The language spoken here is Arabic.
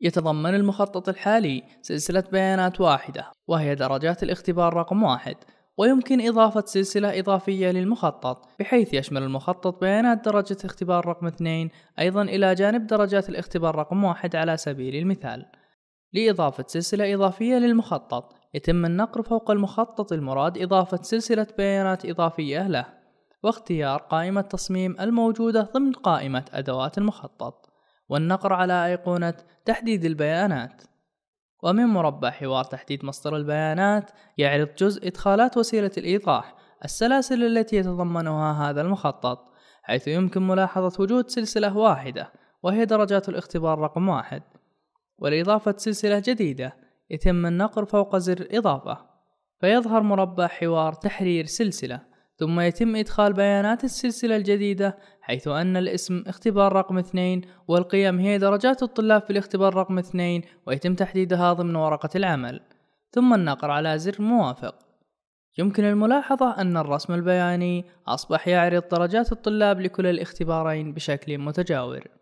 يتضمن المخطط الحالي سلسلة بيانات واحدة وهي درجات الاختبار رقم واحد ويمكن إضافة سلسلة إضافية للمخطط بحيث يشمل المخطط بيانات درجة اختبار رقم اثنين أيضا إلى جانب درجات الاختبار رقم واحد على سبيل المثال لإضافة سلسلة إضافية للمخطط يتم النقر فوق المخطط المراد إضافة سلسلة بيانات إضافية له واختيار قائمة تصميم الموجودة ضمن قائمة أدوات المخطط والنقر على أيقونة تحديد البيانات ومن مربع حوار تحديد مصدر البيانات يعرض جزء إدخالات وسيلة الإيضاح السلاسل التي يتضمنها هذا المخطط حيث يمكن ملاحظة وجود سلسلة واحدة وهي درجات الاختبار رقم واحد ولإضافة سلسلة جديدة يتم النقر فوق زر إضافة فيظهر مربع حوار تحرير سلسلة ثم يتم إدخال بيانات السلسلة الجديدة حيث أن الاسم اختبار رقم 2 والقيم هي درجات الطلاب في الاختبار رقم 2 ويتم تحديدها ضمن ورقة العمل ثم النقر على زر موافق يمكن الملاحظة أن الرسم البياني أصبح يعرض درجات الطلاب لكل الاختبارين بشكل متجاور